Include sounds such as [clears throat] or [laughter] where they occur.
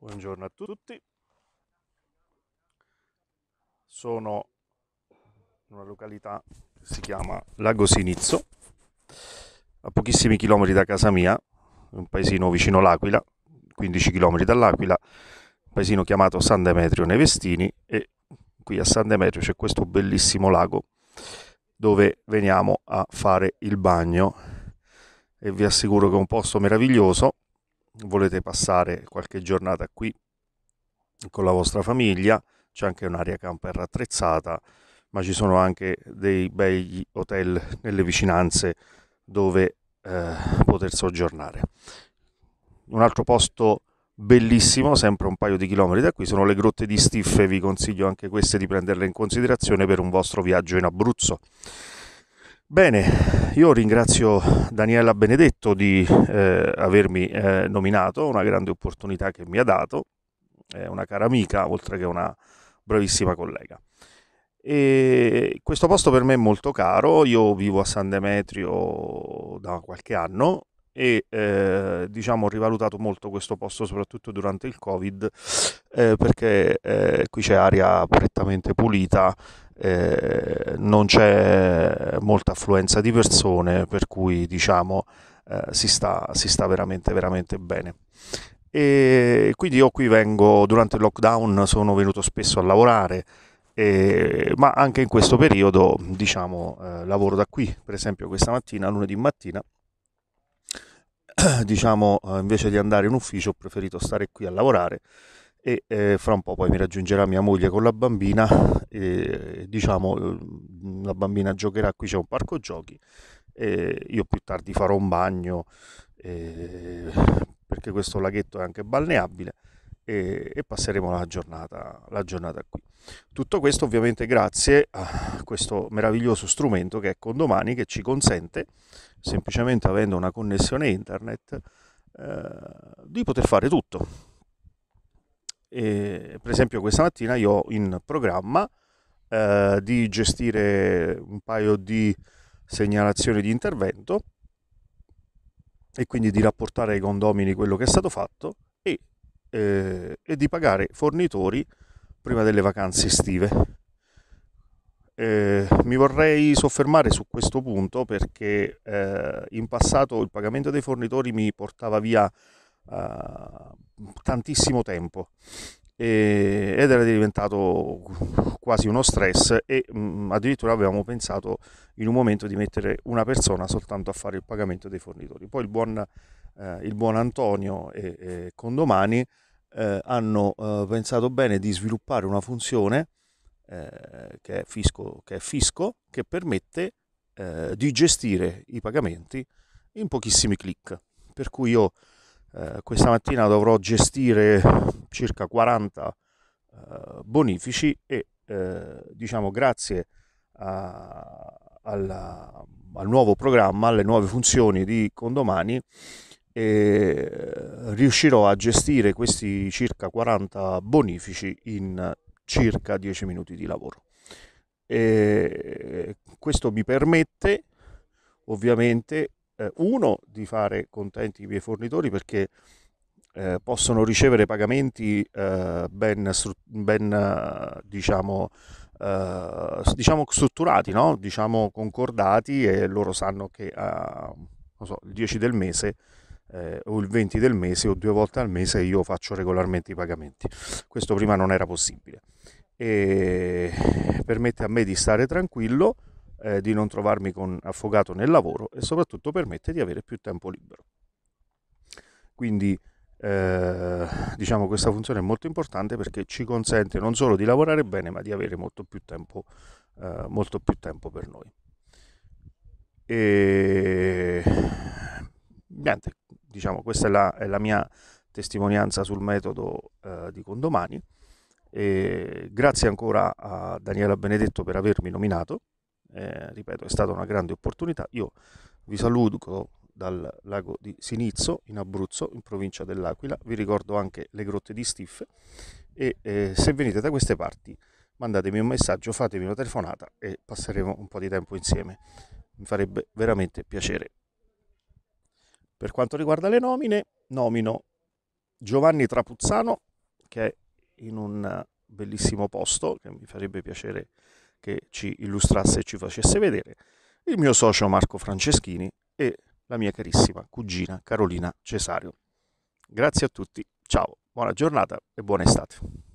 Buongiorno a tutti. Sono in una località che si chiama Lago Sinizzo, a pochissimi chilometri da casa mia, un paesino vicino l'Aquila, 15 chilometri dall'Aquila, un paesino chiamato San Demetrio Nevestini e qui a San Demetrio c'è questo bellissimo lago dove veniamo a fare il bagno e vi assicuro che è un posto meraviglioso volete passare qualche giornata qui con la vostra famiglia, c'è anche un'area camper attrezzata, ma ci sono anche dei bei hotel nelle vicinanze dove eh, poter soggiornare. Un altro posto bellissimo, sempre un paio di chilometri da qui, sono le grotte di Stiffe, vi consiglio anche queste di prenderle in considerazione per un vostro viaggio in Abruzzo. Bene, io ringrazio Daniela Benedetto di eh, avermi eh, nominato, una grande opportunità che mi ha dato, è una cara amica oltre che una bravissima collega. E questo posto per me è molto caro, io vivo a San Demetrio da qualche anno e eh, diciamo ho rivalutato molto questo posto soprattutto durante il Covid eh, perché eh, qui c'è aria prettamente pulita eh, non c'è molta affluenza di persone, per cui diciamo eh, si, sta, si sta veramente veramente bene. E quindi io qui vengo durante il lockdown, sono venuto spesso a lavorare, eh, ma anche in questo periodo diciamo eh, lavoro da qui, per esempio questa mattina, lunedì mattina, [clears throat] diciamo eh, invece di andare in ufficio ho preferito stare qui a lavorare e eh, fra un po' poi mi raggiungerà mia moglie con la bambina e diciamo mm, la bambina giocherà qui c'è un parco giochi e io più tardi farò un bagno eh, perché questo laghetto è anche balneabile e, e passeremo la giornata, la giornata qui. Tutto questo ovviamente grazie a questo meraviglioso strumento che è Condomani che ci consente semplicemente avendo una connessione internet eh, di poter fare tutto e, per esempio questa mattina io ho in programma eh, di gestire un paio di segnalazioni di intervento e quindi di rapportare ai condomini quello che è stato fatto e, eh, e di pagare fornitori prima delle vacanze estive. Eh, mi vorrei soffermare su questo punto perché eh, in passato il pagamento dei fornitori mi portava via uh, tantissimo tempo e, ed era diventato quasi uno stress e mh, mm, addirittura avevamo pensato in un momento di mettere una persona soltanto a fare il pagamento dei fornitori. Poi il buon, uh, il buon Antonio e, e Condomani eh, hanno eh, pensato bene di sviluppare una funzione eh, che, è fisco, che, è fisco, che permette eh, di gestire i pagamenti in pochissimi clic. Per cui io eh, questa mattina dovrò gestire circa 40 eh, bonifici e eh, diciamo grazie a, alla, al nuovo programma, alle nuove funzioni di Condomani riuscirò a gestire questi circa 40 bonifici in circa 10 minuti di lavoro. E questo mi permette ovviamente eh, uno di fare contenti i miei fornitori perché eh, possono ricevere pagamenti eh, ben, ben diciamo, eh, diciamo, strutturati, no? diciamo concordati e loro sanno che so, il 10 del mese eh, o il 20 del mese o due volte al mese io faccio regolarmente i pagamenti. Questo prima non era possibile e permette a me di stare tranquillo eh, di non trovarmi con, affogato nel lavoro e soprattutto permette di avere più tempo libero. Quindi eh, diciamo questa funzione è molto importante perché ci consente non solo di lavorare bene ma di avere molto più tempo, eh, molto più tempo per noi. E niente, diciamo questa è la, è la mia testimonianza sul metodo eh, di Condomani. E grazie ancora a Daniela Benedetto per avermi nominato eh, ripeto, è stata una grande opportunità. Io vi saluto dal lago di Sinizzo in Abruzzo, in provincia dell'Aquila. Vi ricordo anche le grotte di Stif e eh, se venite da queste parti mandatemi un messaggio, fatemi una telefonata e passeremo un po' di tempo insieme. Mi farebbe veramente piacere. Per quanto riguarda le nomine, nomino Giovanni Trapuzzano che è in un bellissimo posto che mi farebbe piacere che ci illustrasse e ci facesse vedere, il mio socio Marco Franceschini e la mia carissima cugina Carolina Cesario. Grazie a tutti, ciao, buona giornata e buona estate.